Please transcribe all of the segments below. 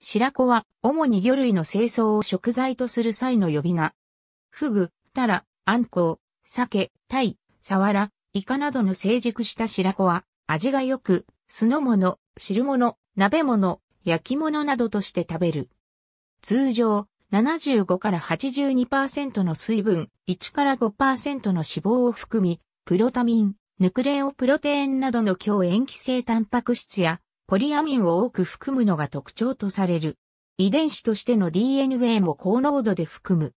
白子は、主に魚類の清掃を食材とする際の呼び名。フグ、タラ、アンコウ、ケ、タイ、サワラ、イカなどの成熟した白子は、味が良く、酢の物、汁物、鍋物、焼き物などとして食べる。通常、75から82%の水分、1から5%の脂肪を含み、プロタミン、ヌクレオプロテインなどの強塩基性タンパク質やポリアミンを多く含むのが特徴とされる。遺伝子としての DNA も高濃度で含む。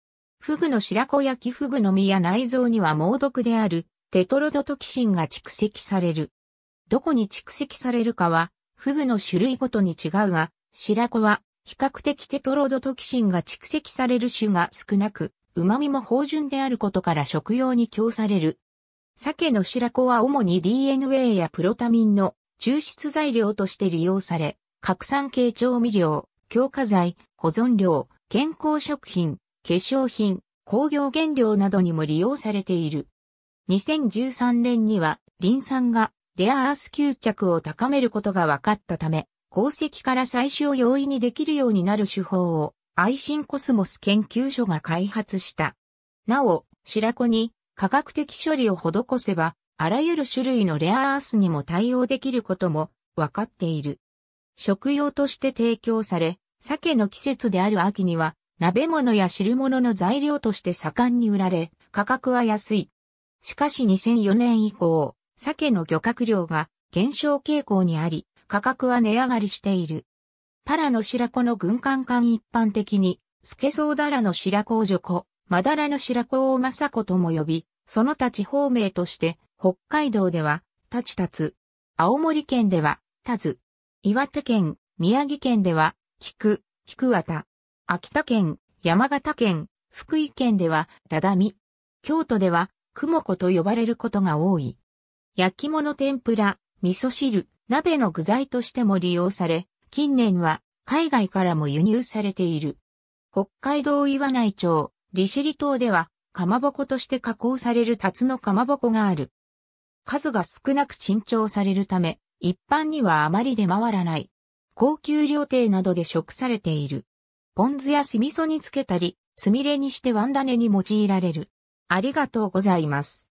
フグの白子焼きフグの実や内臓には猛毒であるテトロドトキシンが蓄積される。どこに蓄積されるかは、フグの種類ごとに違うが、白子は比較的テトロドトキシンが蓄積される種が少なく、旨味も芳醇であることから食用に供される。鮭の白子は主に DNA やプロタミンの抽出材料として利用され、拡散系調味料、強化剤、保存料、健康食品、化粧品、工業原料などにも利用されている。2013年には、リン酸がレアアース吸着を高めることが分かったため、鉱石から採取を容易にできるようになる手法を、アイシンコスモス研究所が開発した。なお、白子に科学的処理を施せば、あらゆる種類のレアアースにも対応できることも分かっている。食用として提供され、鮭の季節である秋には、鍋物や汁物の材料として盛んに売られ、価格は安い。しかし2004年以降、鮭の漁獲量が減少傾向にあり、価格は値上がりしている。パラの白子の軍艦艦一般的に、スケソウダラの白子を女子、マダラの白子をマサコとも呼び、その他地方名として北海道では、立ち立つ。青森県では、たず。岩手県、宮城県では、菊、菊綿。秋田県、山形県、福井県では、ただみ。京都では、くもこと呼ばれることが多い。焼き物天ぷら、味噌汁、鍋の具材としても利用され、近年は海外からも輸入されている。北海道岩内町、利尻島では、かまぼことして加工されるタツのかまぼこがある。数が少なく珍重されるため、一般にはあまり出回らない。高級料亭などで食されている。ポン酢や酢味噌につけたり、すみれにしてワンダネに用いられる。ありがとうございます。